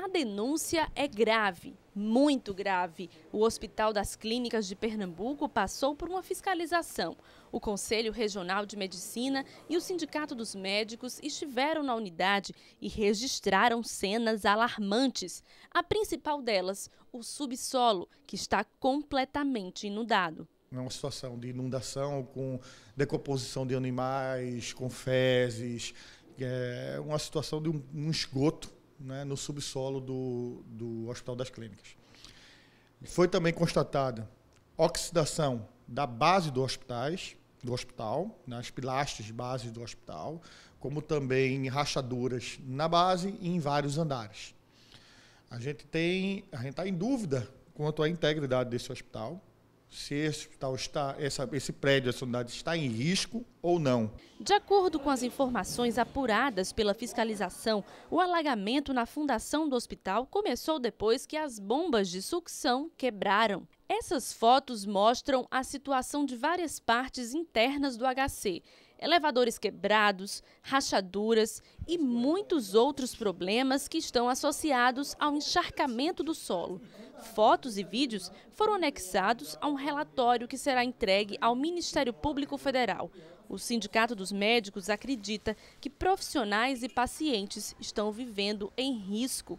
A denúncia é grave, muito grave. O Hospital das Clínicas de Pernambuco passou por uma fiscalização. O Conselho Regional de Medicina e o Sindicato dos Médicos estiveram na unidade e registraram cenas alarmantes. A principal delas, o subsolo, que está completamente inundado. É uma situação de inundação com decomposição de animais, com fezes, é uma situação de um esgoto né, no subsolo do, do Hospital das Clínicas. Foi também constatada oxidação da base do, hospitais, do hospital, nas né, pilastras bases do hospital, como também rachaduras na base e em vários andares. A gente tem, a gente está em dúvida quanto à integridade desse hospital, se esse hospital está, essa, esse prédio, essa unidade está em risco ou não. De acordo com as informações apuradas pela fiscalização, o alagamento na fundação do hospital começou depois que as bombas de sucção quebraram. Essas fotos mostram a situação de várias partes internas do HC elevadores quebrados, rachaduras e muitos outros problemas que estão associados ao encharcamento do solo. Fotos e vídeos foram anexados a um relatório que será entregue ao Ministério Público Federal. O Sindicato dos Médicos acredita que profissionais e pacientes estão vivendo em risco